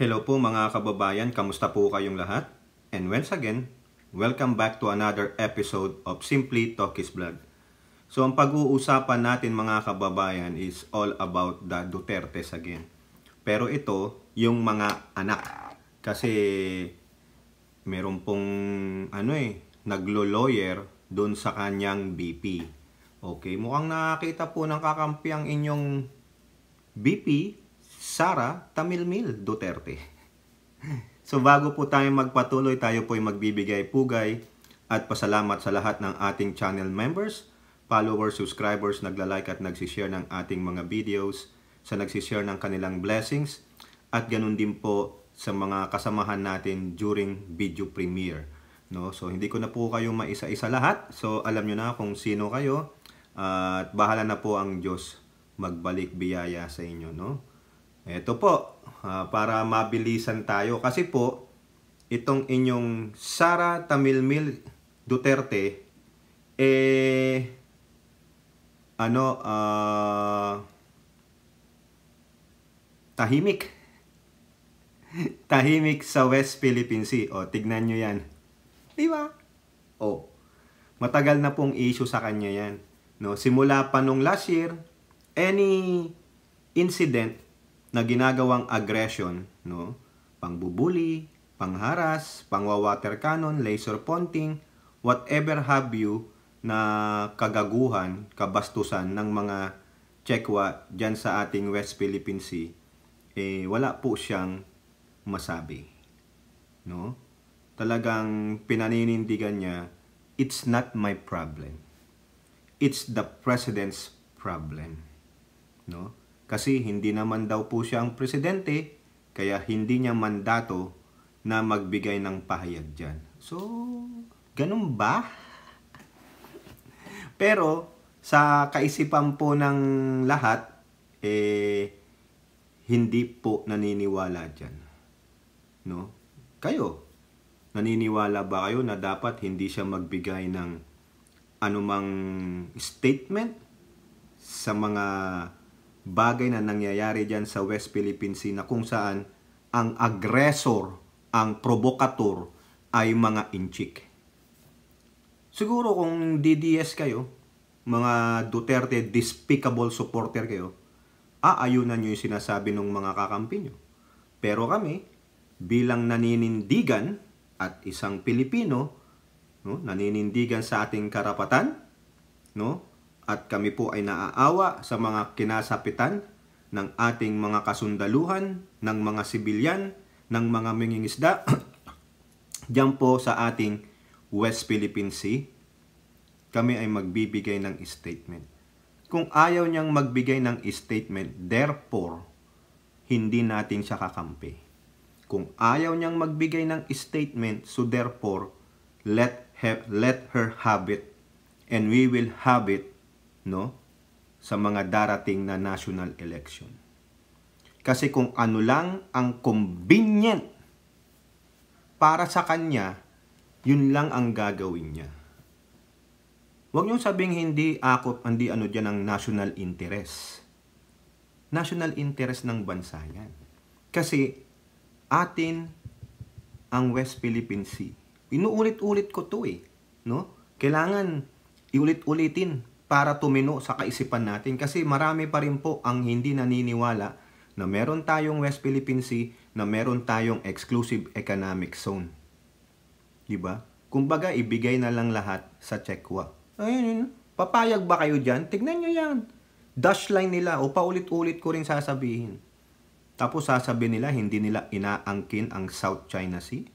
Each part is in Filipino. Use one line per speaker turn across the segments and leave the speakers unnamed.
Hello po mga kababayan, kamusta po kayong lahat? And once again, welcome back to another episode of Simply Talkies Vlog. So ang pag-uusapan natin mga kababayan is all about the Dutertes again. Pero ito, yung mga anak. Kasi meron pong ano eh, naglo-lawyer doon sa kanyang BP. Okay, mukhang nakakita po ng kakampi ang inyong BP Sara Tamilmil Duterte. so bago po tayo magpatuloy, tayo po ay magbibigay pugay at pasalamat sa lahat ng ating channel members, followers, subscribers, nagla-like at nagsishare ng ating mga videos, sa nagsishare ng kanilang blessings, at ganun din po sa mga kasamahan natin during video premiere. No? So hindi ko na po kayo maisa-isa lahat. So alam nyo na kung sino kayo at bahala na po ang Diyos magbalik biyaya sa inyo. No? Ito po, uh, para mabilisan tayo. Kasi po, itong inyong Sara Tamilmil Duterte, eh, ano, uh, tahimik. tahimik sa West Philippine Sea. O, tignan nyo yan. Di ba? O, matagal na pong issue sa kanya yan. No, simula pa nung last year, any incident na ginagawang aggression, no? Pangbubuli, pangharas, pangwa-water cannon, laser pointing, whatever have you na kagaguhan, kabastusan ng mga Chekwa dyan sa ating West Philippine Sea, eh, wala po siyang masabi. No? Talagang pinaninindigan niya, it's not my problem. It's the president's problem. No? kasi hindi naman daw po siya ang presidente kaya hindi niya mandato na magbigay ng pahayag dyan. So, ganun ba? Pero, sa kaisipan po ng lahat, eh, hindi po naniniwala dyan. No? Kayo, naniniwala ba kayo na dapat hindi siya magbigay ng anumang statement sa mga bagay na nangyayari dyan sa West Philippine Sea na kung saan ang aggressor, ang provocateur ay mga inchik. Siguro kung DDS kayo, mga Duterte despicable supporter kayo, aayunan nyo yung sinasabi ng mga kakampi nyo. Pero kami, bilang naninindigan at isang Pilipino, no, naninindigan sa ating karapatan, no, at kami po ay naaawa sa mga kinasapitan ng ating mga kasundaluhan, ng mga sibilyan, ng mga mingingisda diyan po sa ating West Philippine Sea, kami ay magbibigay ng statement. Kung ayaw niyang magbigay ng statement, therefore, hindi natin siya kakampi. Kung ayaw niyang magbigay ng statement, so therefore, let, have, let her have it and we will have it no? sa mga darating na national election. Kasi kung ano lang ang convenient para sa kanya, yun lang ang gagawin niya. Huwag niyong sabing hindi ako, hindi ano dyan ang national interest. National interest ng bansa yan. Kasi atin ang West Philippine Sea. Inuulit-ulit ko to eh. No? Kailangan iulit-ulitin para tumino sa kaisipan natin kasi marami pa rin po ang hindi naniniwala na meron tayong West Philippine Sea na meron tayong exclusive economic zone. 'Di ba? Kumbaga ibigay na lang lahat sa Chekwa. Ayun, papayag ba kayo diyan? Tignan niyo 'yan. Dash line nila o paulit-ulit ko rin sasabihin. Tapos sasabihin nila hindi nila inaangkin ang South China Sea,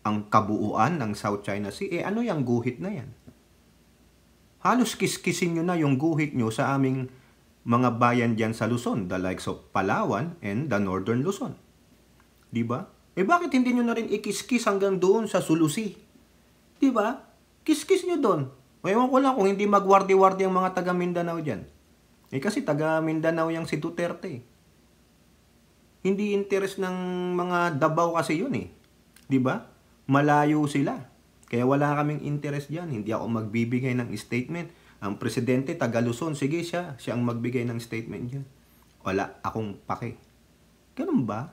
ang kabuuan ng South China Sea. Eh ano 'yang guhit na 'yan? halos kiskisin nyo na yung guhit nyo sa aming mga bayan dyan sa Luzon, the likes of Palawan and the Northern Luzon. ba? Diba? Eh bakit hindi nyo na rin ikiskis hanggang doon sa Sulusi? ba? Diba? Kiskis nyo doon. Ewan ko lang kung hindi magwardi-wardi ang mga taga Mindanao dyan. Eh kasi taga Mindanao yung si Duterte. Hindi interes ng mga Davao kasi yun eh. ba? Diba? Malayo sila. Kaya wala kaming interest diyan. Hindi ako magbibigay ng statement. Ang presidente, taga Luzon, sige siya. Siya ang magbigay ng statement diyan. Wala akong pake. Ganun ba?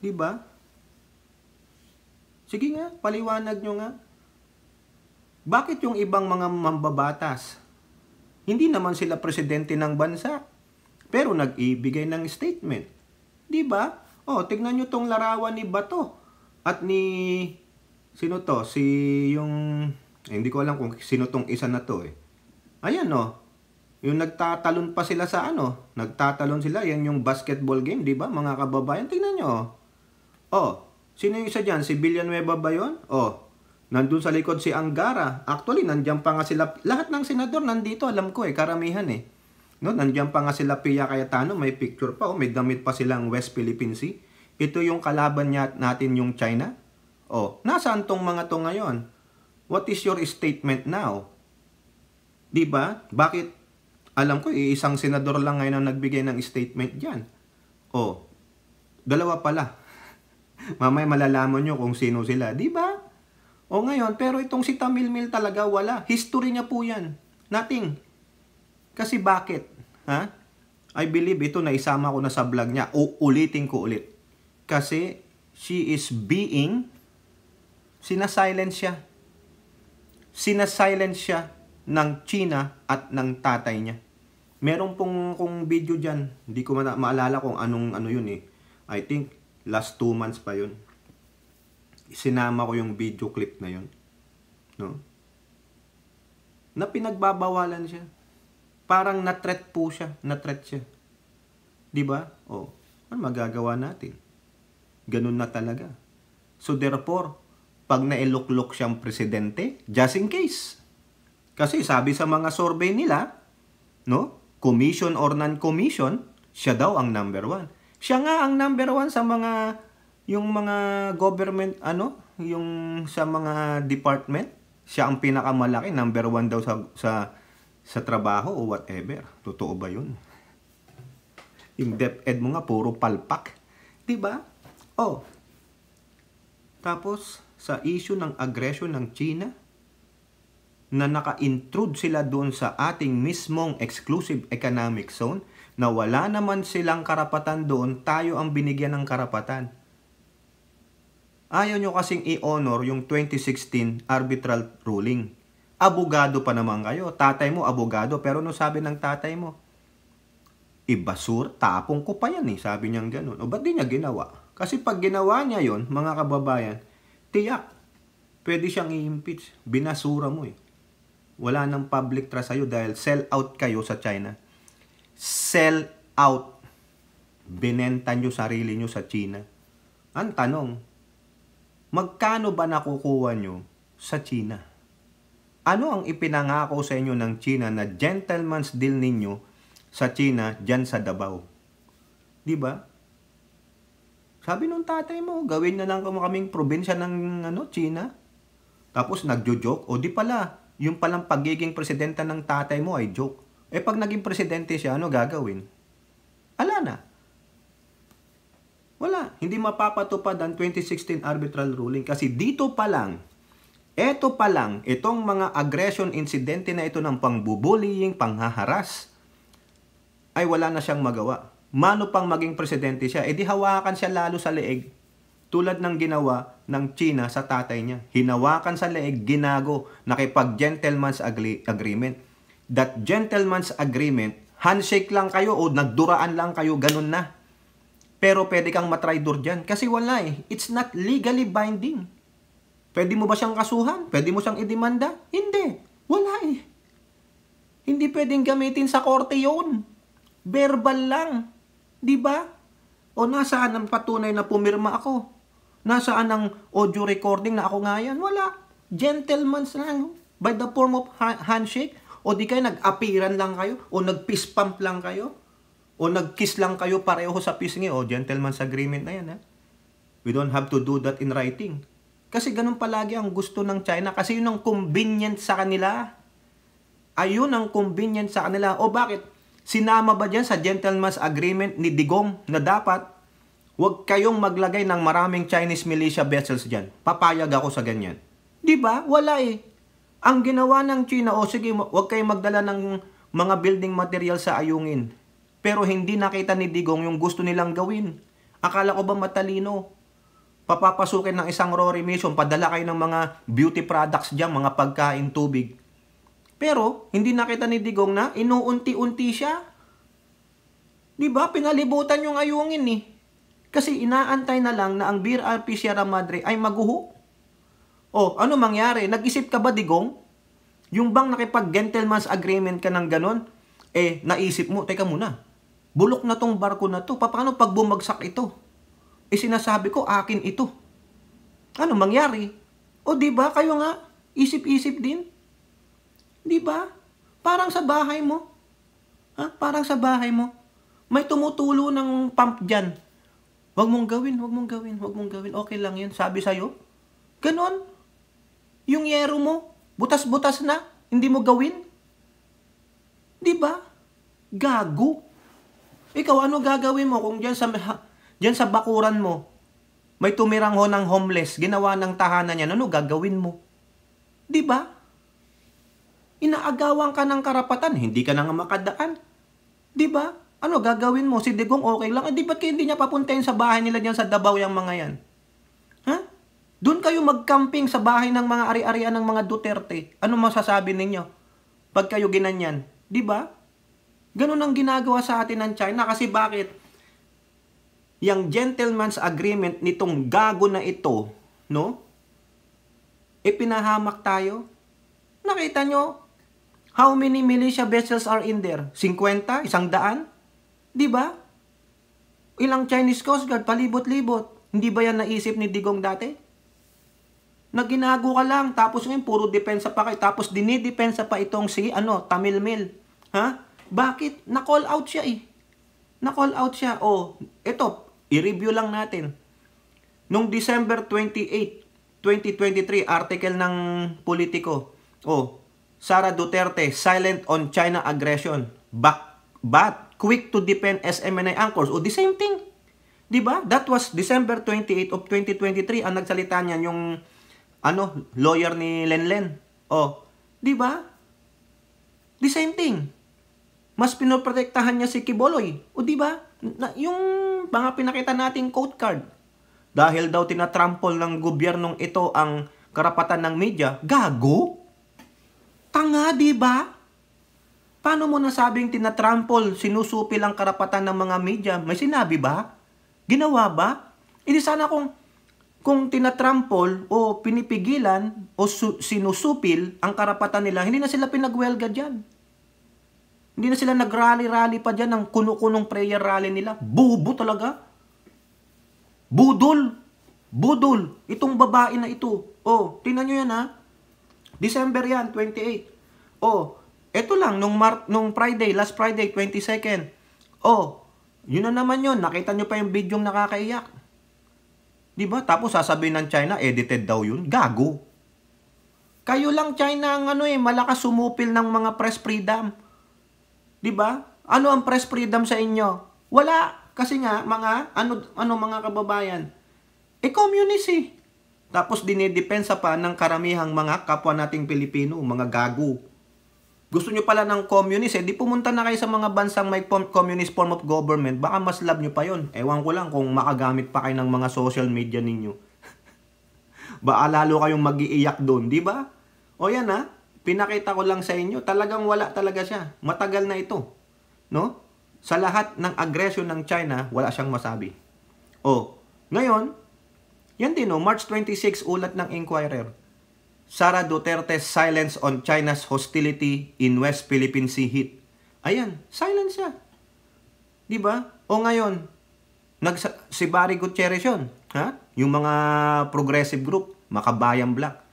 Di ba? Sige nga, paliwanag nyo nga. Bakit yung ibang mga mambabatas? Hindi naman sila presidente ng bansa. Pero nag-ibigay ng statement. Di ba? Oh, tignan nyo tong larawan ni Bato at ni Sino to? Si yung... Eh, hindi ko alam kung sino tong isa na to eh. Ayan no. Oh. Yung nagtatalon pa sila sa ano. Nagtatalon sila. Yan yung basketball game, di ba? Mga kababayan. Tingnan nyo. Oh. oh sino yung isa dyan? Si Villanueva ba yun? Oh. Nandun sa likod si Angara. Actually, nandiyan pa nga sila. Lahat ng senador nandito, alam ko eh. Karamihan eh. No, nandiyan pa nga sila Pia Cayetano. May picture pa. Oh, may damit pa silang West Philippine Sea. Ito yung kalaban niya natin yung China. Oh, nasaan tong mga to ngayon? What is your statement now? 'Di ba? Bakit alam ko iisang eh, senador lang ngayon ang nagbigay ng statement diyan. Oh, dalawa pala. Mamay malalaman niyo kung sino sila, 'di ba? O oh, ngayon, pero itong si Tamilmil talaga wala. History niya po 'yan. Nothing. Kasi bakit? Ha? I believe ito na isama ko na sa vlog niya. Uulitin ko ulit. Kasi she is being sinasilence siya. Sinasilence siya ng China at ng tatay niya. Meron pong kung video dyan, hindi ko ma maalala kung anong ano yun eh. I think last two months pa yun. Sinama ko yung video clip na yun. No? Na pinagbabawalan siya. Parang na-threat po siya. Na-threat siya. Di ba? O, oh, ano magagawa natin? Ganun na talaga. So therefore, pag nailuklok siyang presidente? Just in case. Kasi sabi sa mga survey nila, no? commission or non-commission, siya daw ang number one. Siya nga ang number one sa mga, yung mga government, ano, yung sa mga department. Siya ang pinakamalaki, number one daw sa, sa, sa trabaho o whatever. Totoo ba yun? Yung DepEd mo nga, puro palpak. ba? Diba? Oh. Tapos, sa issue ng aggression ng China na naka-intrude sila doon sa ating mismong exclusive economic zone na wala naman silang karapatan doon, tayo ang binigyan ng karapatan. Ayaw nyo kasing i-honor yung 2016 arbitral ruling. Abogado pa naman kayo. Tatay mo, abogado. Pero ano sabi ng tatay mo? Ibasur, tapong ko pa yan eh. Sabi niyang ganun. O ba't di niya ginawa? Kasi pag ginawa niya yon mga kababayan, tiyak, pwede siyang i-impeach. Binasura mo eh. Wala nang public trust sa'yo dahil sell out kayo sa China. Sell out. Binenta nyo sarili nyo sa China. Ang tanong, magkano ba nakukuha nyo sa China? Ano ang ipinangako sa inyo ng China na gentleman's deal ninyo sa China dyan sa Davao? Di ba? Sabi nung tatay mo, gawin na lang kaming probinsya ng ano, China. Tapos nagjo-joke, o di pala, yung palang pagiging presidente ng tatay mo ay joke. Eh pag naging presidente siya, ano gagawin? Ala na. Wala, hindi mapapatupad ang 2016 arbitral ruling kasi dito pa lang, eto pa lang, itong mga aggression incidente na ito ng pangbubullying, panghaharas, ay wala na siyang magawa mano pang maging presidente siya, edi eh, hawakan siya lalo sa leeg tulad ng ginawa ng China sa tatay niya. Hinawakan sa leeg, ginago, nakipag-gentleman's agreement. That gentleman's agreement, handshake lang kayo o nagduraan lang kayo, ganun na. Pero pwede kang matraidor dyan kasi wala eh. It's not legally binding. Pwede mo ba siyang kasuhan? Pwede mo siyang idemanda? Hindi. Wala eh. Hindi pwedeng gamitin sa korte yon. Verbal lang. Di ba? O nasaan ang patunay na pumirma ako? Nasaan ang audio recording na ako nga yan? Wala. Gentleman's lang. By the form of handshake. O di kayo nag-apiran lang kayo? O nag-fist pump lang kayo? O nag-kiss lang kayo pareho sa pisngi? O gentleman's agreement na yan. Ha? We don't have to do that in writing. Kasi ganun palagi ang gusto ng China. Kasi yun ang convenient sa kanila. Ayun ang convenient sa kanila. O bakit? Sinama ba dyan sa gentleman's agreement ni Digong na dapat huwag kayong maglagay ng maraming Chinese militia vessels dyan? Papayag ako sa ganyan. Di ba? Wala eh. Ang ginawa ng China, o oh, sige, huwag kayong magdala ng mga building material sa ayungin. Pero hindi nakita ni Digong yung gusto nilang gawin. Akala ko ba matalino? Papapasukin ng isang Rory Mission, padala kayo ng mga beauty products dyan, mga pagkain, tubig. Pero, hindi nakita ni Digong na inuunti-unti siya. Di ba? Pinalibutan yung ayungin eh. Kasi inaantay na lang na ang BRP Sierra Madre ay maguho. O, ano mangyari? Nag-isip ka ba, Digong? Yung bang nakipag-gentleman's agreement ka ng ganon? Eh, naisip mo, teka muna, bulok na tong barko na to. Paano pag bumagsak ito? Eh, sinasabi ko, akin ito. Ano mangyari? O, di ba? Kayo nga, isip-isip din. Di ba? Parang sa bahay mo. Ha? Parang sa bahay mo. May tumutulo ng pump diyan. Huwag mong gawin, huwag mong gawin, huwag mong gawin. Okay lang 'yun, Sabi sa'yo. Ganon. Yung yero mo, butas-butas na. Hindi mo gawin. Di ba? Gago. Ikaw, ano gagawin mo kung diyan sa, diyan sa bakuran mo, may tumirang ho ng homeless, ginawa ng tahanan niya, ano gagawin mo? Di ba? Inaagawan ka ng karapatan, hindi ka na nga makadaan. Di ba? Ano gagawin mo? Si Digong okay lang. Eh, di ba't kayo hindi niya papuntahin sa bahay nila diyan sa Dabaw yung mga yan? Ha? Doon kayo magcamping sa bahay ng mga ari-arian ng mga Duterte. Ano masasabi ninyo? Pag kayo ginanyan. Di ba? Ganun ang ginagawa sa atin ng China. Kasi bakit? Yang gentleman's agreement nitong gago na ito, no? E tayo. Nakita nyo, How many militia vessels are in there? 50? Isang daan? Di ba? Ilang Chinese Coast Guard, palibot-libot. Hindi ba yan naisip ni Digong dati? Na ginago ka lang, tapos ngayon puro depensa pa kayo, tapos dinidepensa pa itong si, ano, Tamil Mil. Ha? Bakit? Na-call out siya eh. Na-call out siya. O, oh, ito, i-review lang natin. Nung December 28, 2023, article ng Politico. O, oh, Sara Duterte, silent on China aggression. But, but quick to defend SMNI anchors. O the same thing. Di ba? That was December 28 of 2023 ang nagsalita niyan yung ano, lawyer ni Lenlen. O, di ba? The same thing. Mas pinoprotektahan niya si Kiboloy. O di ba? Yung mga pinakita nating quote card. Dahil daw tinatrampol ng gobyernong ito ang karapatan ng media. Gago? Tanga, di ba? Paano mo nasabing tinatrample, sinusupil ang karapatan ng mga media? May sinabi ba? Ginawa ba? Hindi sana kung kung tinatrample o pinipigilan o su- sinusupil ang karapatan nila, hindi na sila pinagwelga diyan. Hindi na sila nagrally-rally pa diyan ng kuno-kunong prayer rally nila. Bubo talaga. Budol. Budol. Itong babae na ito. Oh, tingnan niyo yan ha. December yan, 28. Oh, eto lang, nung, Mar nung Friday, last Friday, 22nd. Oh, yun na naman yun. Nakita nyo pa yung video yung nakakaiyak. Diba? Tapos sasabihin ng China, edited daw yun. Gago. Kayo lang China ang ano eh, malakas sumupil ng mga press freedom. 'Di ba? Ano ang press freedom sa inyo? Wala kasi nga mga ano ano mga kababayan. E communist eh. Tapos dinedepensa pa ng karamihang mga kapwa nating Pilipino, mga gago. Gusto nyo pala ng communist, eh di pumunta na kayo sa mga bansang may communist form of government, baka mas love nyo pa yon. Ewan ko lang kung makagamit pa kayo ng mga social media ninyo. baka lalo kayong magiiyak doon, di ba? O yan ha, pinakita ko lang sa inyo, talagang wala talaga siya. Matagal na ito. No? Sa lahat ng agresyon ng China, wala siyang masabi. O, ngayon, yan din, no? March 26, ulat ng Inquirer. Sara Duterte's silence on China's hostility in West Philippine Sea heat. Ayan, silence siya. Di ba? O ngayon, nagsa- si Barry Gutierrez yun. Ha? Yung mga progressive group, makabayang black.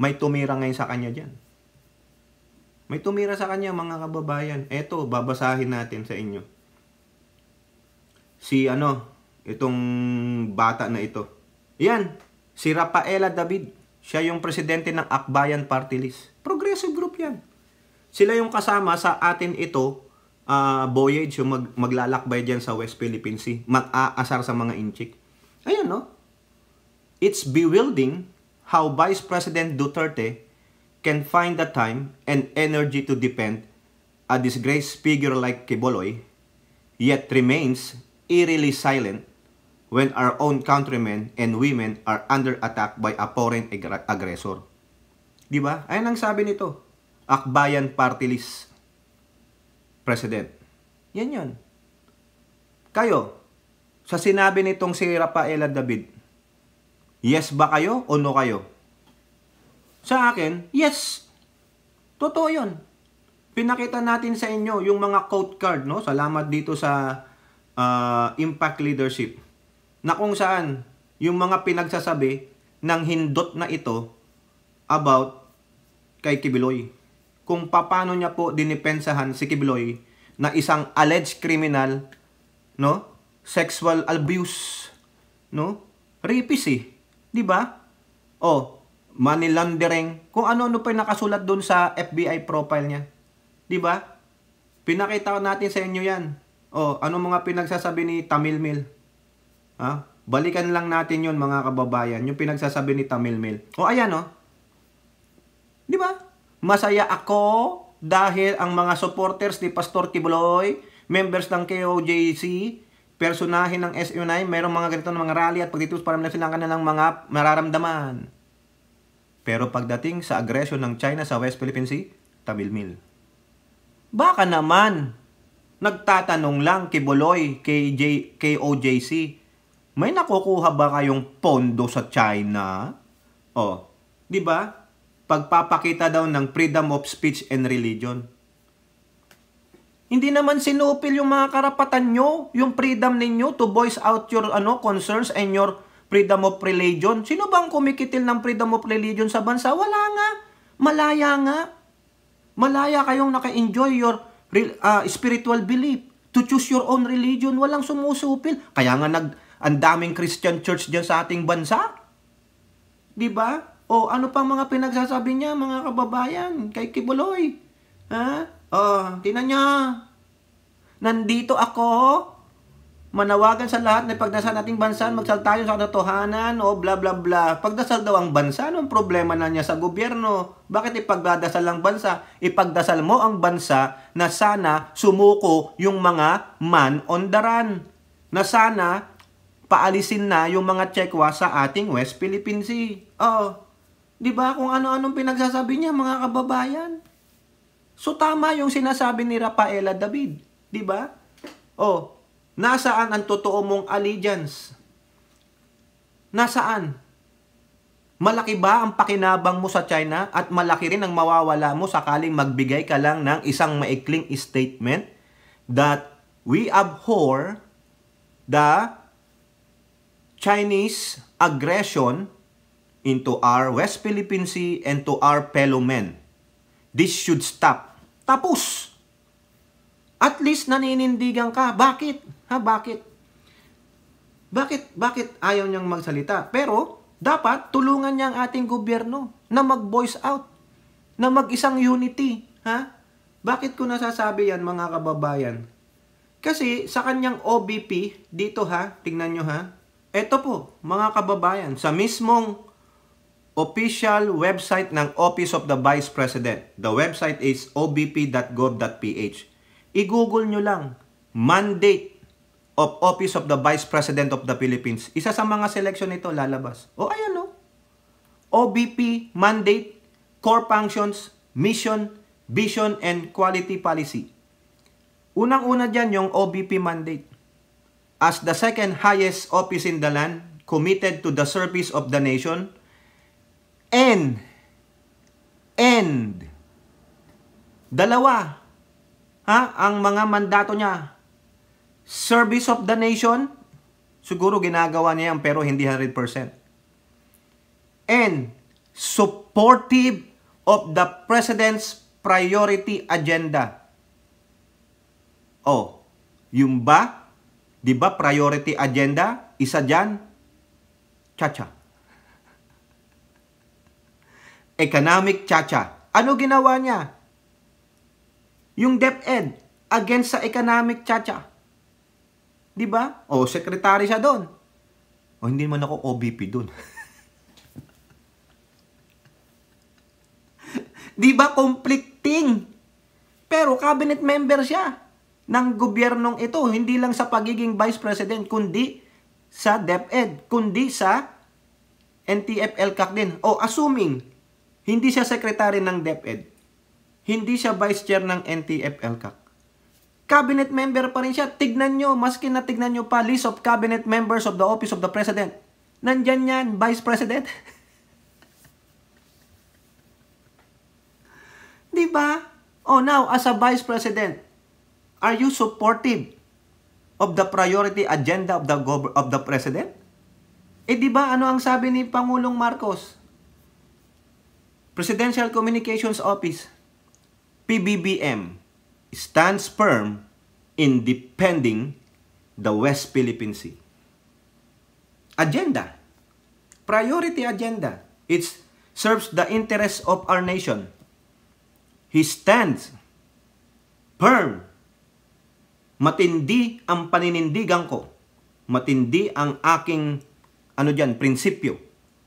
May tumira ngayon sa kanya dyan. May tumira sa kanya mga kababayan. Eto, babasahin natin sa inyo. Si ano, itong bata na ito. Yan, si Rafaela David. Siya yung presidente ng Akbayan Party List. Progressive group yan. Sila yung kasama sa atin ito uh, voyage, yung mag, maglalakbay dyan sa West Philippine Sea, mag-aasar sa mga inchik. Ayan, no? It's bewildering how Vice President Duterte can find the time and energy to defend a disgraced figure like Kiboloy, yet remains eerily silent when our own countrymen and women are under attack by a foreign ag aggressor. Di ba? Ayan ang sabi nito. Akbayan Party List President. Yan yan. Kayo, sa sinabi nitong si Rafaela David, yes ba kayo o no kayo? Sa akin, yes. Totoo yun. Pinakita natin sa inyo yung mga quote card, no? Salamat dito sa uh, Impact Leadership na kung saan yung mga pinagsasabi ng hindot na ito about kay Kibiloy. Kung paano niya po dinipensahan si Kibiloy na isang alleged criminal, no? Sexual abuse, no? Rapist eh. 'Di ba? O, money laundering, kung ano-ano pa nakasulat doon sa FBI profile niya. 'Di ba? Pinakita natin sa inyo 'yan. Oh, ano mga pinagsasabi ni Tamil Mil? Ah, balikan lang natin yon mga kababayan, yung pinagsasabi ni Tamilmil. O oh, ayan oh. 'Di ba? Masaya ako dahil ang mga supporters ni Pastor Kibuloy, members ng KOJC, personahin ng SU9, mayroong mga ganito ng mga rally at pagtitus para sila ang kanilang mga mararamdaman. Pero pagdating sa agresyon ng China sa West Philippine Sea, tabilmil. Baka naman, nagtatanong lang kay Boloy, kay, J, may nakukuha ba kayong pondo sa China? O, oh, di ba? Pagpapakita daw ng freedom of speech and religion. Hindi naman sinupil yung mga karapatan nyo, yung freedom ninyo to voice out your ano concerns and your freedom of religion. Sino bang kumikitil ng freedom of religion sa bansa? Wala nga. Malaya nga. Malaya kayong naka-enjoy your uh, spiritual belief. To choose your own religion, walang sumusupil. Kaya nga nag ang daming Christian church diyan sa ating bansa. 'Di ba? O ano pang mga pinagsasabi niya mga kababayan kay Kibuloy? Ha? Oh, tinan niya. Nandito ako manawagan sa lahat na pagdasal nating bansa, tayo sa katotohanan o bla bla bla. Pagdasal daw ang bansa, anong problema na niya sa gobyerno? Bakit ipagdadasal ang bansa? Ipagdasal mo ang bansa na sana sumuko yung mga man on the run. Na sana paalisin na yung mga Chekwa sa ating West Philippine Sea. Oh, di ba kung ano-anong pinagsasabi niya mga kababayan? So tama yung sinasabi ni Rafaela David, di ba? Oh, nasaan ang totoo mong allegiance? Nasaan? Malaki ba ang pakinabang mo sa China at malaki rin ang mawawala mo sakaling magbigay ka lang ng isang maikling statement that we abhor the Chinese aggression into our West Philippine Sea and to our fellow men. This should stop. Tapos! At least naninindigan ka. Bakit? Ha, bakit? Bakit, bakit ayaw niyang magsalita? Pero, dapat tulungan niya ang ating gobyerno na mag-voice out, na mag-isang unity. Ha? Bakit ko nasasabi yan, mga kababayan? Kasi sa kanyang OBP, dito ha, tingnan nyo ha, ito po, mga kababayan, sa mismong official website ng Office of the Vice President. The website is obp.gov.ph. I-google nyo lang, mandate of Office of the Vice President of the Philippines. Isa sa mga selection nito lalabas. O ayan o. OBP mandate, core functions, mission, vision, and quality policy. Unang-una dyan yung OBP mandate as the second highest office in the land, committed to the service of the nation, and, and, dalawa, ha, ang mga mandato niya, service of the nation, siguro ginagawa niya yan pero hindi 100%. And, supportive of the president's priority agenda. Oh, yung ba Di ba priority agenda? Isa dyan? Chacha. Economic chacha. Ano ginawa niya? Yung DepEd against sa economic chacha. Di ba? O, sekretary siya doon. O, hindi man ako OBP doon. Di ba conflicting? Pero cabinet member siya ng gobyernong ito, hindi lang sa pagiging vice president, kundi sa DepEd, kundi sa ntf cac din. O assuming, hindi siya secretary ng DepEd, hindi siya vice chair ng ntf cac Cabinet member pa rin siya. Tignan nyo, maski na tignan nyo pa, list of cabinet members of the office of the president. Nandyan yan, vice president. di ba? Oh, now, as a vice president, Are you supportive of the priority agenda of the of the president? Eh di ba ano ang sabi ni Pangulong Marcos? Presidential Communications Office, PBBM, stands firm in defending the West Philippine Sea. Agenda. Priority agenda. It serves the interests of our nation. He stands firm Matindi ang paninindigan ko. Matindi ang aking ano diyan prinsipyo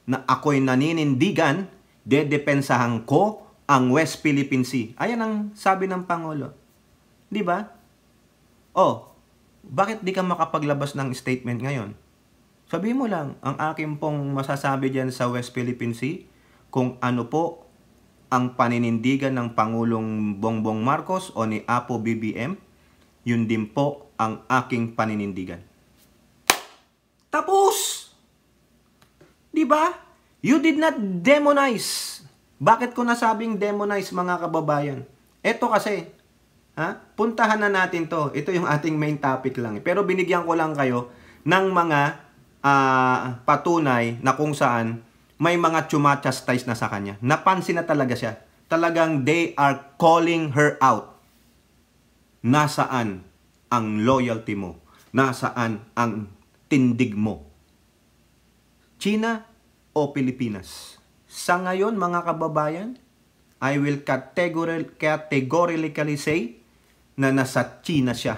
na ako'y naninindigan, dedepensahan ko ang West Philippine Sea. Ayan ang sabi ng Pangulo. Di ba? Oh, bakit di ka makapaglabas ng statement ngayon? Sabi mo lang, ang aking pong masasabi diyan sa West Philippine Sea, kung ano po ang paninindigan ng Pangulong Bongbong Marcos o ni Apo BBM yun din po ang aking paninindigan. Tapos! Di ba? You did not demonize. Bakit ko nasabing demonize mga kababayan? Ito kasi, ha? puntahan na natin to. Ito yung ating main topic lang. Pero binigyan ko lang kayo ng mga uh, patunay na kung saan may mga chumachastise na sa kanya. Napansin na talaga siya. Talagang they are calling her out nasaan ang loyalty mo? Nasaan ang tindig mo? China o Pilipinas? Sa ngayon, mga kababayan, I will categorically categorically say na nasa China siya.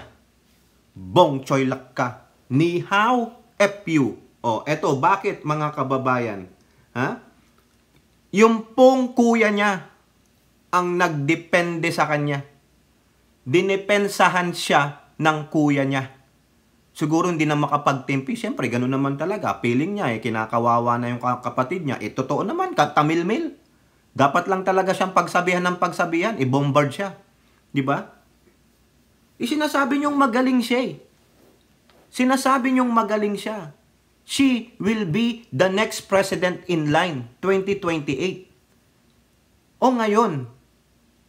Bong Choy Lakka. Ni Hao FU. O, eto, bakit mga kababayan? Ha? Yung pong kuya niya ang nagdepende sa kanya dinepensahan siya ng kuya niya. Siguro hindi na makapagtimpi. Siyempre, ganun naman talaga. Feeling niya, eh, kinakawawa na yung kapatid niya. Eh, totoo naman, katamilmil. Dapat lang talaga siyang pagsabihan ng pagsabihan. I-bombard siya. Di ba? Eh, sinasabi niyong magaling siya eh. Sinasabi niyong magaling siya. She will be the next president in line, 2028. O ngayon,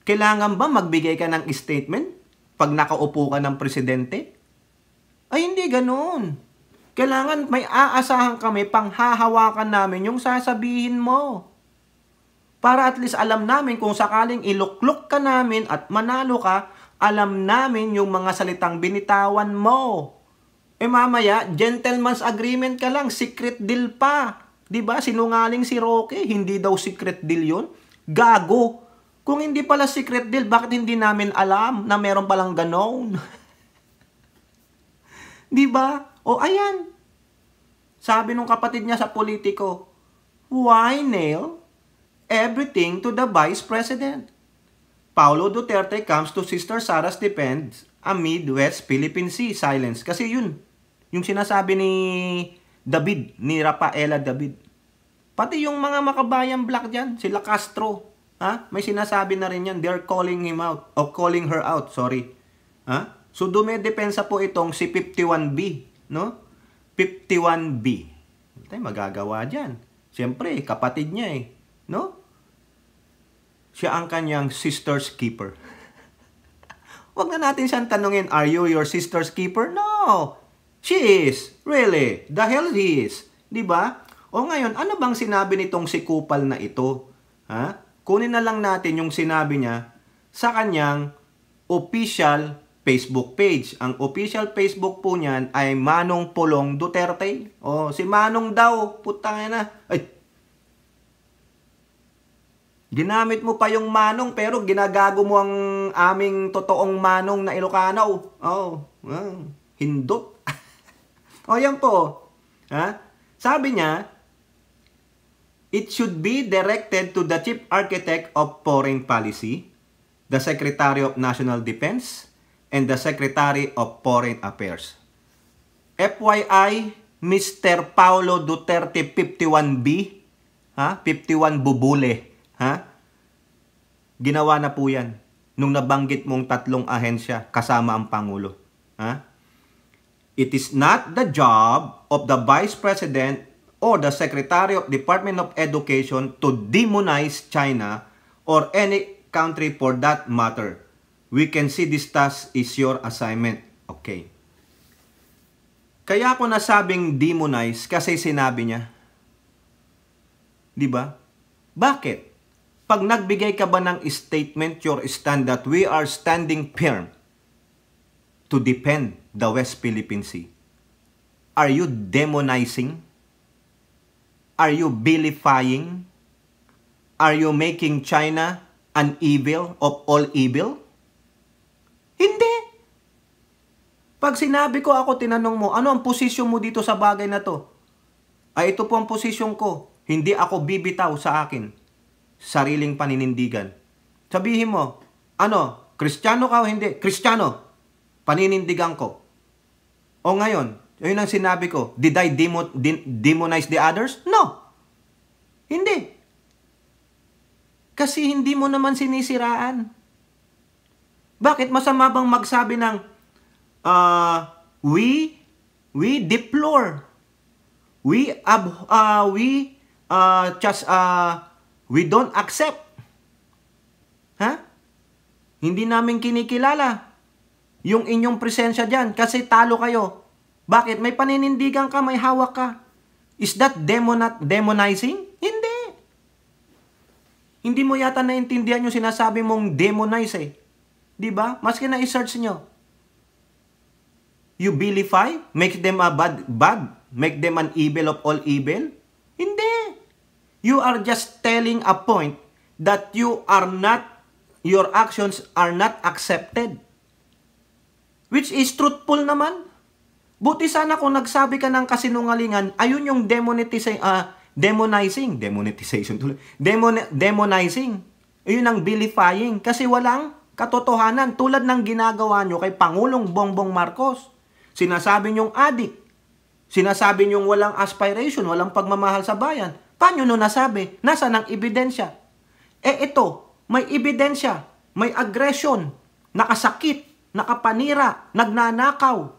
kailangan ba magbigay ka ng statement pag nakaupo ka ng presidente? Ay, hindi ganoon. Kailangan may aasahan kami pang hahawakan namin yung sasabihin mo. Para at least alam namin kung sakaling iluklok ka namin at manalo ka, alam namin yung mga salitang binitawan mo. E mamaya, gentleman's agreement ka lang, secret deal pa. 'Di ba? Sinungaling si Roque, hindi daw secret deal 'yon. Gago. Kung hindi pala secret deal, bakit hindi namin alam na meron palang ganon? di ba? O ayan. Sabi nung kapatid niya sa politiko, Why nail everything to the vice president? Paulo Duterte comes to Sister Sara's defense amid West Philippine Sea silence. Kasi yun, yung sinasabi ni David, ni Rafaela David. Pati yung mga makabayang black dyan, sila Castro, Ha? May sinasabi na rin yan. They're calling him out. O calling her out, sorry. Ha? So, dumedepensa po itong si 51B. No? 51B. Ano tayo magagawa dyan? Siyempre, kapatid niya eh. No? Siya ang kanyang sister's keeper. Huwag na natin siyang tanungin, are you your sister's keeper? No! She is. Really. The hell he is. ba? Diba? O ngayon, ano bang sinabi nitong si Kupal na ito? Ha? kunin na lang natin yung sinabi niya sa kanyang official Facebook page. Ang official Facebook po niyan ay Manong Polong Duterte. O, oh, si Manong daw, putang na. Ay, Ginamit mo pa yung manong pero ginagago mo ang aming totoong manong na Ilocano. Oh, ah, wow. Hindot. o yan po. Ha? Sabi niya, It should be directed to the Chief Architect of Foreign Policy, the Secretary of National Defense, and the Secretary of Foreign Affairs. FYI, Mr. Paolo Duterte 51B, ha? 51 bubule, ha? Ginawa na po 'yan nung nabanggit mong tatlong ahensya kasama ang pangulo, ha? It is not the job of the Vice President or the Secretary of Department of Education to demonize China or any country for that matter. We can see this task is your assignment. Okay. Kaya ako nasabing demonize kasi sinabi niya. 'Di ba? Bakit? Pag nagbigay ka ba ng statement your stand that we are standing firm to defend the West Philippine Sea. Are you demonizing? Are you vilifying? Are you making China an evil of all evil? Hindi. Pag sinabi ko ako, tinanong mo, ano ang posisyon mo dito sa bagay na to? Ay, ah, ito po ang posisyon ko. Hindi ako bibitaw sa akin. Sariling paninindigan. Sabihin mo, ano, Kristiyano ka o hindi? Kristiyano, paninindigan ko. O ngayon, Ayun ang sinabi ko. Did I demo, de- demonize the others? No. Hindi. Kasi hindi mo naman sinisiraan. Bakit masama bang magsabi ng uh, we we deplore we ab uh, we uh, just uh, we don't accept ha huh? hindi namin kinikilala yung inyong presensya diyan kasi talo kayo bakit? May paninindigan ka, may hawak ka. Is that demonat demonizing? Hindi. Hindi mo yata naintindihan yung sinasabi mong demonize eh. Di ba? Maski na i-search nyo. You vilify? Make them a bad, bad? Make them an evil of all evil? Hindi. You are just telling a point that you are not, your actions are not accepted. Which is truthful naman. Buti sana kung nagsabi ka ng kasinungalingan, ayun yung demonetizing, uh, ah, demonizing, demonetization tuloy, demon, demonizing. Ayun ang vilifying kasi walang katotohanan tulad ng ginagawa nyo kay Pangulong Bongbong Marcos. Sinasabi nyong adik, sinasabi nyong walang aspiration, walang pagmamahal sa bayan. Paano nyo nasabi? Nasaan ang ebidensya? Eh ito, may ebidensya, may aggression, nakasakit, nakapanira, nagnanakaw,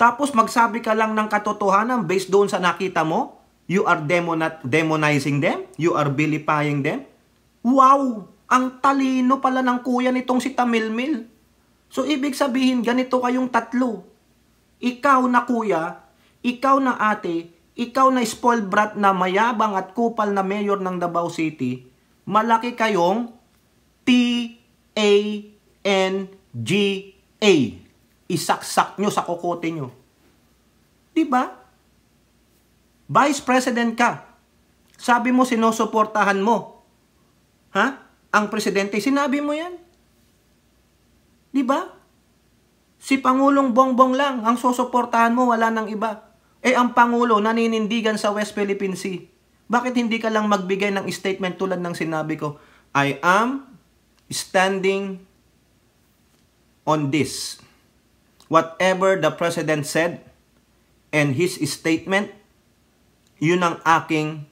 tapos magsabi ka lang ng katotohanan based doon sa nakita mo? You are demonat demonizing them? You are vilifying them? Wow! Ang talino pala ng kuya nitong si Tamilmil. So ibig sabihin, ganito kayong tatlo. Ikaw na kuya, ikaw na ate, ikaw na spoiled brat na mayabang at kupal na mayor ng Davao City, malaki kayong T-A-N-G-A isaksak nyo sa kokote nyo. Di ba? Vice President ka. Sabi mo sinusuportahan mo. Ha? Ang presidente, sinabi mo yan. Di ba? Si Pangulong Bongbong lang ang susuportahan mo, wala nang iba. Eh ang Pangulo naninindigan sa West Philippine Sea. Bakit hindi ka lang magbigay ng statement tulad ng sinabi ko? I am standing on this whatever the president said and his statement, yun ang aking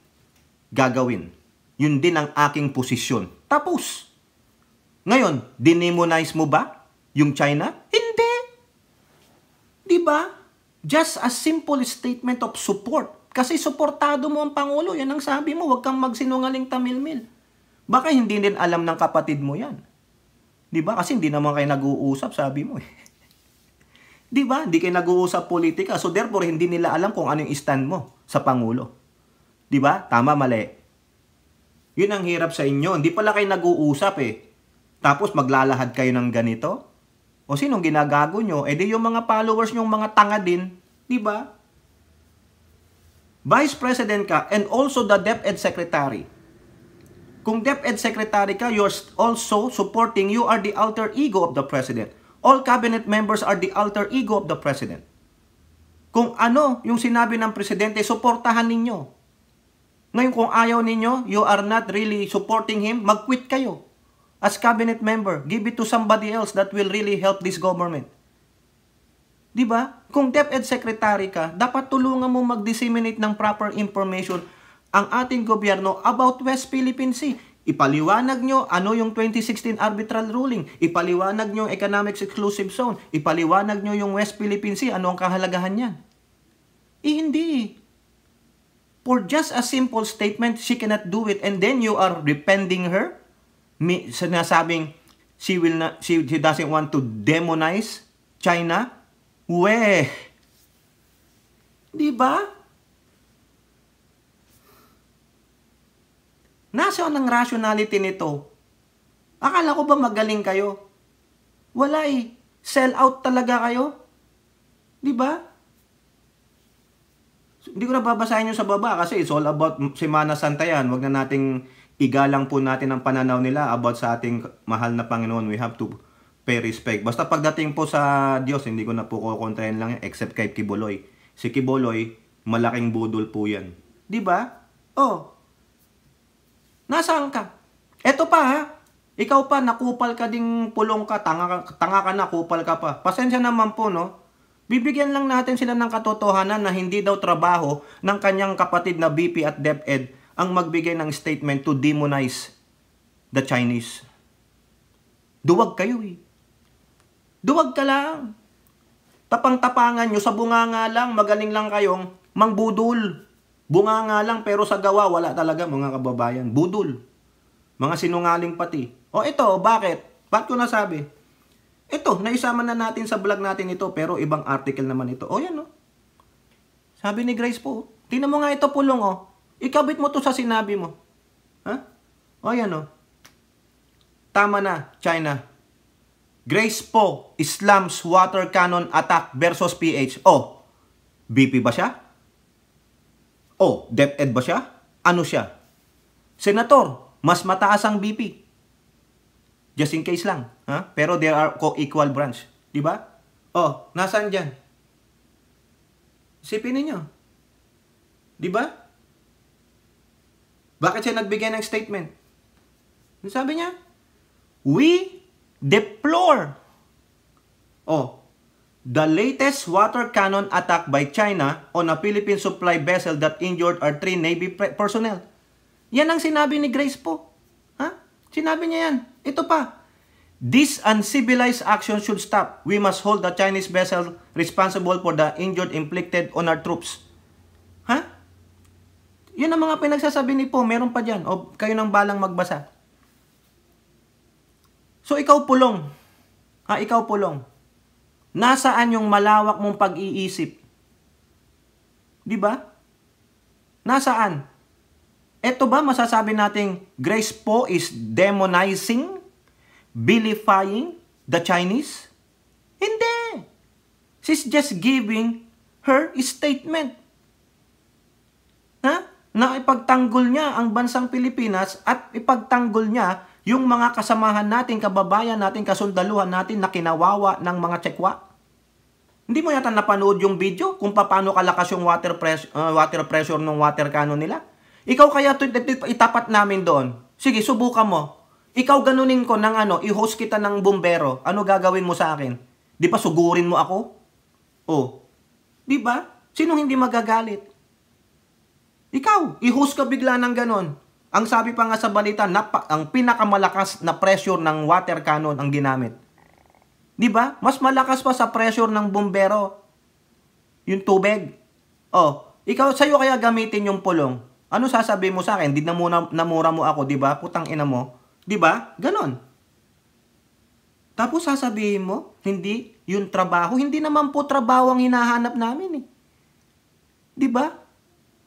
gagawin. Yun din ang aking posisyon. Tapos. Ngayon, dinemonize mo ba yung China? Hindi. 'Di ba? Just a simple statement of support. Kasi suportado mo ang Pangulo. Yan ang sabi mo. Huwag kang magsinungaling tamilmil. Baka hindi din alam ng kapatid mo yan. 'Di ba? Kasi hindi naman kayo nag-uusap, sabi mo eh. Di ba? Hindi kayo nag-uusap politika. So therefore, hindi nila alam kung ano yung stand mo sa Pangulo. Di ba? Tama, mali. Yun ang hirap sa inyo. Hindi pala kayo nag-uusap eh. Tapos maglalahad kayo ng ganito? O sinong ginagago nyo? E di yung mga followers nyong mga tanga din. Di ba? Vice President ka and also the DepEd Secretary. Kung DepEd Secretary ka, you're also supporting you are the alter ego of the President all cabinet members are the alter ego of the president. Kung ano yung sinabi ng presidente, suportahan ninyo. Ngayon kung ayaw ninyo, you are not really supporting him, mag-quit kayo. As cabinet member, give it to somebody else that will really help this government. 'Di ba? Kung DepEd secretary ka, dapat tulungan mo mag-disseminate ng proper information ang ating gobyerno about West Philippine Sea. Ipaliwanag nyo ano yung 2016 arbitral ruling. Ipaliwanag nyo yung economic exclusive zone. Ipaliwanag nyo yung West Philippine Sea. Ano ang kahalagahan niyan? Eh, hindi. For just a simple statement, she cannot do it. And then you are repending her? sinasabing she, will not, she, she doesn't want to demonize China? Weh! Diba? Nasaan ang rationality nito? Akala ko ba magaling kayo? Wala eh. Sell out talaga kayo? Di ba? So, hindi ko na babasahin yung sa baba kasi it's all about Semana Santa yan. Huwag na nating igalang po natin ang pananaw nila about sa ating mahal na Panginoon. We have to pay respect. Basta pagdating po sa Diyos, hindi ko na po kukontrahin lang yan except kay Kiboloy. Si Kiboloy, malaking budol po yan. Di ba? Oh, Nasaan ka? Eto pa ha. Ikaw pa, nakupal ka ding pulong ka, tanga, tanga ka na, kupal ka pa. Pasensya naman po, no? Bibigyan lang natin sila ng katotohanan na hindi daw trabaho ng kanyang kapatid na BP at DepEd ang magbigay ng statement to demonize the Chinese. Duwag kayo eh. Duwag ka lang. Tapang-tapangan nyo sa bunganga lang, magaling lang kayong mangbudol. Bunga nga lang pero sa gawa wala talaga mga kababayan. Budol. Mga sinungaling pati. O ito, bakit? Bakit ko nasabi? Ito, naisama na natin sa vlog natin ito pero ibang article naman ito. O yan o. Sabi ni Grace po, tingnan mo nga ito pulong o. Ikabit mo to sa sinabi mo. Ha? O yan o. Tama na, China. Grace po, Islam's water cannon attack versus PH. O, BP ba siya? Oh, DepEd ba siya? Ano siya? Senator, mas mataas ang BP. Just in case lang. Ha? Pero there are co-equal branch. Di ba? Oh, nasaan dyan? Sipin ninyo. Di ba? Bakit siya nagbigay ng statement? Ano Sabi niya, We deplore. Oh, The latest water cannon attack by China on a Philippine supply vessel that injured our three Navy personnel. Yan ang sinabi ni Grace po. Ha? Sinabi niya yan. Ito pa. This uncivilized action should stop. We must hold the Chinese vessel responsible for the injured inflicted on our troops. Ha? Yun ang mga pinagsasabi ni po. Meron pa dyan. O kayo nang balang magbasa. So ikaw pulong. Ha? Ikaw pulong. Nasaan yung malawak mong pag-iisip? 'Di ba? Nasaan? Ito ba masasabi nating grace po is demonizing, vilifying the Chinese? Hindi. She's just giving her statement. Ha? Na ipagtanggol niya ang bansang Pilipinas at ipagtanggol niya yung mga kasamahan natin, kababayan natin, kasundaluhan natin na kinawawa ng mga tsekwa? Hindi mo yata napanood yung video kung paano kalakas yung water, pres- uh, water pressure ng water cannon nila? Ikaw kaya itapat namin doon. Sige, subukan mo. Ikaw ganunin ko ng ano, i-host kita ng bumbero. Ano gagawin mo sa akin? Di ba sugurin mo ako? Oh. Di ba? Sino hindi magagalit? Ikaw, i-host ka bigla ng ganun. Ang sabi pa nga sa balita, napa, ang pinakamalakas na pressure ng water cannon ang ginamit. 'Di ba? Mas malakas pa sa pressure ng bombero. yung tubig. Oh, ikaw sa'yo kaya gamitin yung pulong. Ano sasabi mo sa akin? Hindi na muna namura mo ako, 'di ba? Putang ina mo. 'Di ba? Ganon. Tapos sasabihin mo, hindi yung trabaho, hindi naman po trabaho ang hinahanap namin eh. 'Di ba?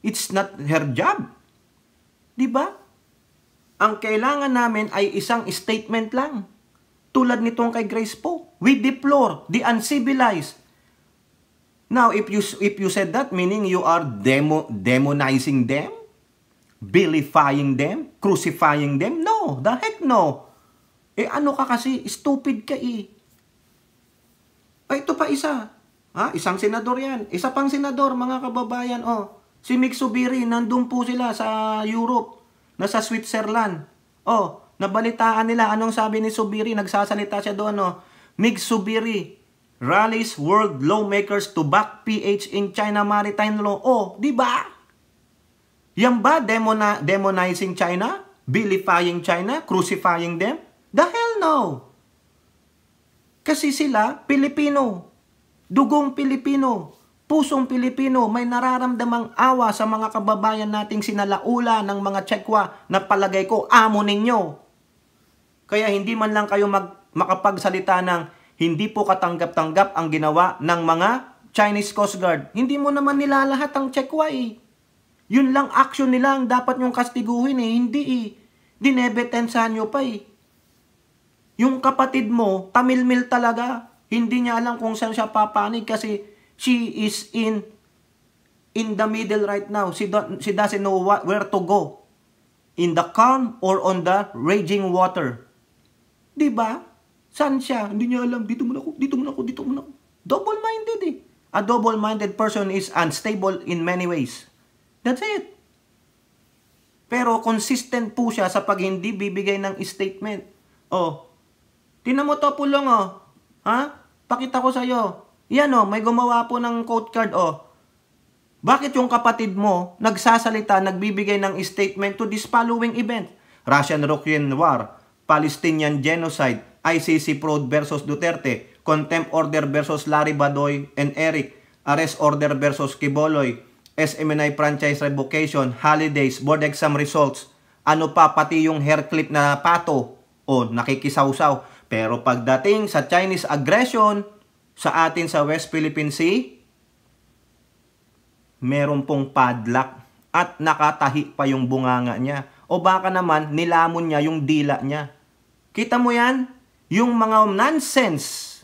It's not her job. Di ba? Ang kailangan namin ay isang statement lang. Tulad nitong kay Grace po. We deplore the uncivilized. Now, if you, if you said that, meaning you are demo, demonizing them? Vilifying them? Crucifying them? No, the heck no. Eh ano ka kasi? Stupid ka eh. Ay, ah, ito pa isa. Ha? Ah, isang senador yan. Isa pang senador, mga kababayan. Oh, Si Mick Subiri, nandun po sila sa Europe, nasa Switzerland. Oh, nabalitaan nila, anong sabi ni Subiri? Nagsasalita siya doon, no? Oh. Mick Subiri rallies world lawmakers to back PH in China maritime law. Oh, di ba? Yan ba demona demonizing China? Vilifying China? Crucifying them? The hell no! Kasi sila, Pilipino. Dugong Pilipino pusong Pilipino may nararamdamang awa sa mga kababayan nating sinalaula ng mga Tsekwa na palagay ko amo ninyo. Kaya hindi man lang kayo mag, makapagsalita ng hindi po katanggap-tanggap ang ginawa ng mga Chinese Coast Guard. Hindi mo naman nilalahat ang Tsekwa eh. Yun lang action nila ang dapat nyong kastiguhin eh. Hindi eh. Dinebetensahan nyo pa eh. Yung kapatid mo, tamilmil talaga. Hindi niya alam kung saan siya papanig kasi She is in in the middle right now. She, don't, she doesn't know what, where to go. In the calm or on the raging water. Di ba? San siya? Hindi niya alam. Dito muna ako, dito muna ako, dito muna ako. Double-minded eh. A double-minded person is unstable in many ways. That's it. Pero consistent po siya sa pag hindi bibigay ng statement. Oh, tinan to pulong oh. Ha? Pakita ko sa iyo. Yan o, oh, may gumawa po ng quote card o. Oh. Bakit yung kapatid mo nagsasalita, nagbibigay ng statement to this following event? Russian-Ukrainian War, Palestinian Genocide, ICC Prod versus Duterte, Contempt Order versus Larry Badoy and Eric, Arrest Order versus Kiboloy, SMNI Franchise Revocation, Holidays, Board Exam Results, ano pa pati yung hair clip na pato o oh, nakikisawsaw. Pero pagdating sa Chinese aggression, sa atin sa West Philippine Sea, meron pong padlock at nakatahi pa yung bunganga niya. O baka naman nilamon niya yung dila niya. Kita mo yan? Yung mga nonsense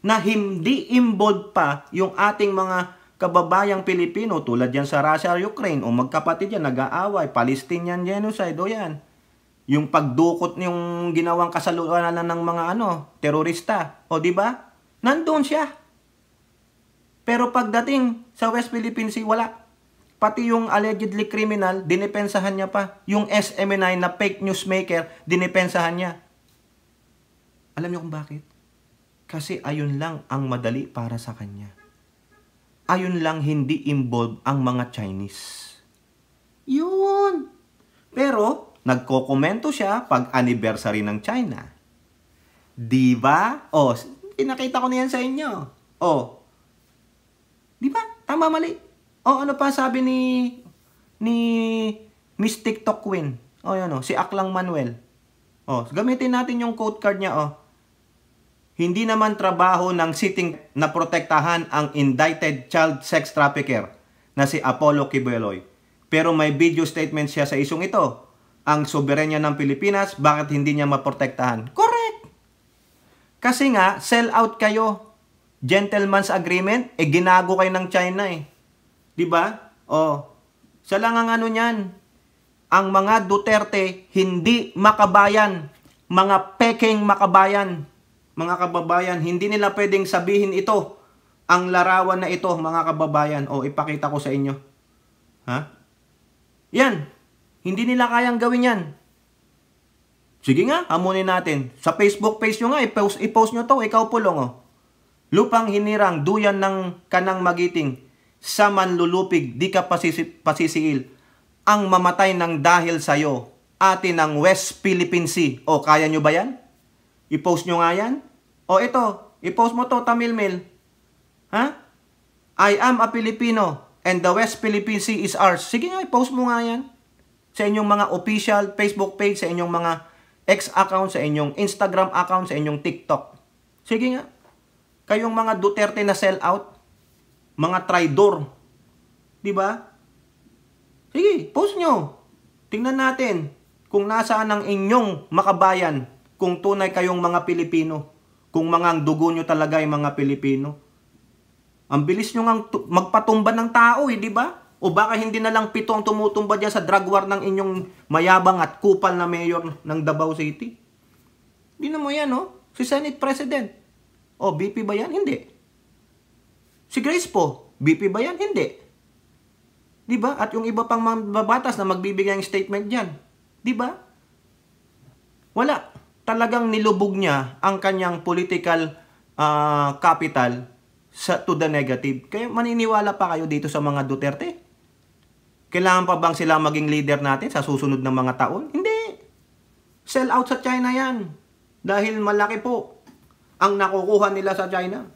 na hindi involved pa yung ating mga kababayang Pilipino tulad yan sa Russia or Ukraine o magkapatid yan, nag-aaway, Palestinian genocide o yan. Yung pagdukot yung ginawang kasaluan ng mga ano, terorista. O di ba? Nandoon siya. Pero pagdating sa West Philippine Sea, wala. Pati yung allegedly criminal, dinipensahan niya pa. Yung SMNI na fake newsmaker, dinipensahan niya. Alam niyo kung bakit? Kasi ayun lang ang madali para sa kanya. Ayun lang hindi involved ang mga Chinese. Yun! Pero, nagkokomento siya pag anniversary ng China. Diba? O, Pinakita ko na yan sa inyo. Oh. Di ba? Tama mali. Oh, ano pa sabi ni ni Miss TikTok Queen? Oh, yan oh, si Aklang Manuel. Oh, gamitin natin yung quote card niya oh. Hindi naman trabaho ng sitting na protektahan ang indicted child sex trafficker na si Apollo Kibueloy. Pero may video statement siya sa isong ito. Ang soberenya ng Pilipinas, bakit hindi niya maprotektahan? Correct! Kasi nga, sell out kayo. Gentleman's agreement, eh ginago kayo ng China eh. 'Di ba? O, oh. Sa lang ang ano niyan. Ang mga Duterte hindi makabayan, mga peking makabayan. Mga kababayan, hindi nila pwedeng sabihin ito. Ang larawan na ito, mga kababayan. O, oh, ipakita ko sa inyo. Ha? Yan. Hindi nila kayang gawin yan. Sige nga, hamunin natin. Sa Facebook page nyo nga, i-post, i-post nyo to, ikaw pulong oh. Lupang hinirang, duyan ng kanang magiting, sa manlulupig, di ka pasisi, pasisigil, ang mamatay ng dahil sa'yo, atin ang West Philippine Sea. O, kaya nyo ba yan? I-post nyo nga yan? O, ito, i-post mo to, Tamilmil. Ha? I am a Filipino and the West Philippine Sea is ours. Sige nga, i-post mo nga yan. Sa inyong mga official Facebook page, sa inyong mga X account, sa inyong Instagram account, sa inyong TikTok. Sige nga. Kayong mga Duterte na sell out, mga traidor, 'di ba? Sige, post nyo. Tingnan natin kung nasaan ang inyong makabayan kung tunay kayong mga Pilipino, kung mga ang dugo nyo talaga ay mga Pilipino. Ang bilis nyo ngang magpatumba ng tao eh, di ba? O baka hindi na lang pito ang tumutumba dyan sa drug war ng inyong mayabang at kupal na mayor ng Davao City? Hindi na mo yan, no? Oh. Si Senate President. O, oh, BP ba yan? Hindi. Si Grace po, BP ba yan? Hindi. Di ba? At yung iba pang mababatas na magbibigay ng statement diyan. Di ba? Wala. Talagang nilubog niya ang kanyang political uh, capital sa, to the negative. Kaya maniniwala pa kayo dito sa mga Duterte? Kailangan pa bang sila maging leader natin sa susunod ng mga taon? Hindi. Sell out sa China yan. Dahil malaki po ang nakukuha nila sa China.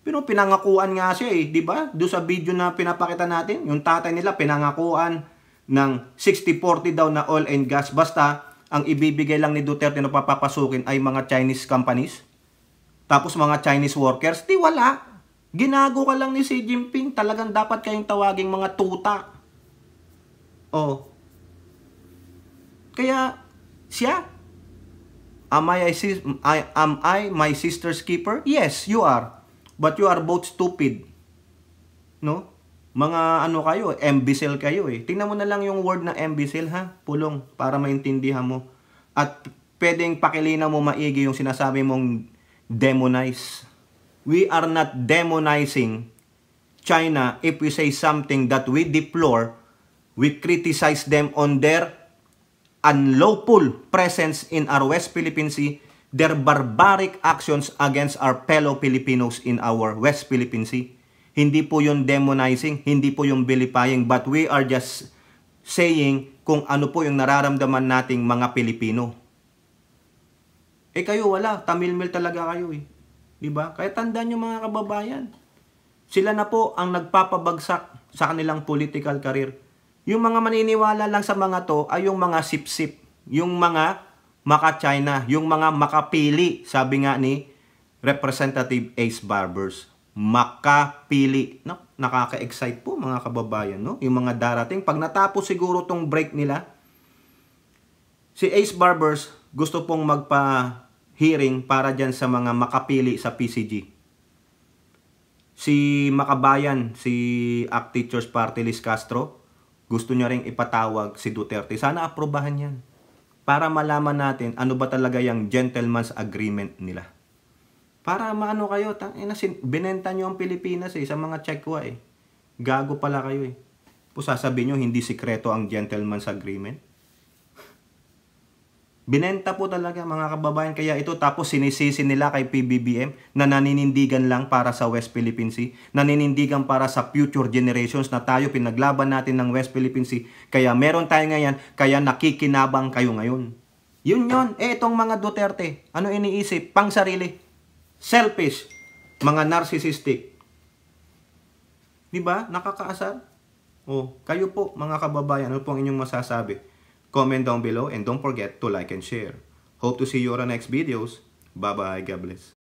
Pero pinangakuan nga siya eh, di ba? Do sa video na pinapakita natin, yung tatay nila pinangakuan ng 60-40 daw na oil and gas. Basta, ang ibibigay lang ni Duterte na papapasukin ay mga Chinese companies. Tapos mga Chinese workers, di wala. Ginago ka lang ni Xi Jinping, talagang dapat kayong tawaging mga tuta. Oh. Kaya siya Am I, I I am I my sister's keeper? Yes, you are. But you are both stupid. No? Mga ano kayo, imbecile kayo eh. Tingnan mo na lang yung word na imbecile ha, pulong, para maintindihan mo. At pwedeng pakilina mo maigi yung sinasabi mong demonize we are not demonizing China if we say something that we deplore, we criticize them on their unlawful presence in our West Philippine Sea, their barbaric actions against our fellow Filipinos in our West Philippine Sea. Hindi po yung demonizing, hindi po yung vilifying, but we are just saying kung ano po yung nararamdaman nating mga Pilipino. Eh kayo wala, tamilmil talaga kayo eh. 'Di ba? Kaya tandaan niyo mga kababayan. Sila na po ang nagpapabagsak sa kanilang political career. Yung mga maniniwala lang sa mga to ay yung mga sip-sip, yung mga maka-China, yung mga makapili, sabi nga ni Representative Ace Barbers. Makapili. No? Nakaka-excite po mga kababayan, no? Yung mga darating. Pag natapos siguro tong break nila, si Ace Barbers gusto pong magpa hearing para dyan sa mga makapili sa PCG. Si Makabayan, si ACT Teachers Party List Castro, gusto niya ring ipatawag si Duterte. Sana aprobahan yan. Para malaman natin ano ba talaga yung gentleman's agreement nila. Para maano kayo, tang, eh, binenta nyo ang Pilipinas eh, sa mga Chekwa eh. Gago pala kayo eh. Po sasabihin nyo, hindi sikreto ang gentleman's agreement. Binenta po talaga mga kababayan kaya ito tapos sinisisi nila kay PBBM na naninindigan lang para sa West Philippine Sea, naninindigan para sa future generations na tayo pinaglaban natin ng West Philippine Sea. Kaya meron tayo ngayon, kaya nakikinabang kayo ngayon. Yun yun, eh itong mga Duterte, ano iniisip? Pang sarili. Selfish. Mga narcissistic. 'Di ba? Nakakaasar. Oh, kayo po mga kababayan, ano po ang inyong masasabi? Comment down below and don't forget to like and share. Hope to see you on our next videos. Bye-bye. God bless.